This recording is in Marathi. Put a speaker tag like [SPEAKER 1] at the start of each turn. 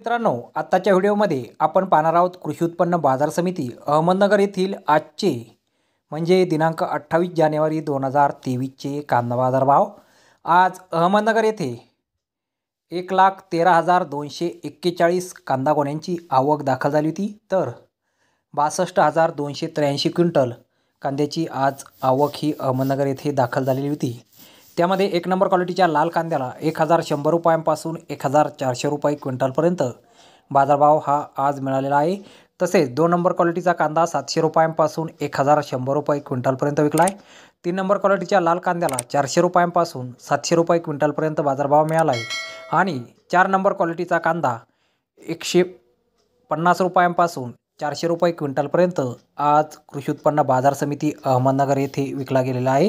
[SPEAKER 1] मित्रांनो आत्ताच्या व्हिडिओमध्ये आपण पाहणार आहोत कृषी उत्पन्न बाजार समिती अहमदनगर येथील आजचे म्हणजे दिनांक अठ्ठावीस जानेवारी दोन हजार तेवीसचे कांदा बाजार भाव आज अहमदनगर येथे एक लाख तेरा हजार दोनशे एक्केचाळीस कांदा गोण्यांची आवक दाखल झाली होती तर बासष्ट हजार दोनशे त्र्याऐंशी क्विंटल कांद्याची आज आवक ही अहमदनगर येथे दाखल झालेली होती त्यामध्ये एक नंबर क्वालिटीच्या लाल कांद्याला एक हजार शंभर रुपयांपासून एक हजार चारशे रुपये क्विंटलपर्यंत बाजारभाव हा आज मिळालेला आहे तसेच दोन नंबर क्वालिटीचा कांदा सातशे रुपयांपासून एक हजार शंभर रुपये क्विंटलपर्यंत विकला आहे तीन नंबर क्वालिटीच्या लाल कांद्याला चारशे रुपयांपासून सातशे रुपये क्विंटलपर्यंत बाजारभाव मिळाला आहे आणि चार नंबर क्वालिटीचा कांदा एकशे पन्नास रुपयांपासून चारशे रुपये क्विंटलपर्यंत आज कृषी उत्पन्न बाजार समिती अहमदनगर येथे विकला गेलेला आहे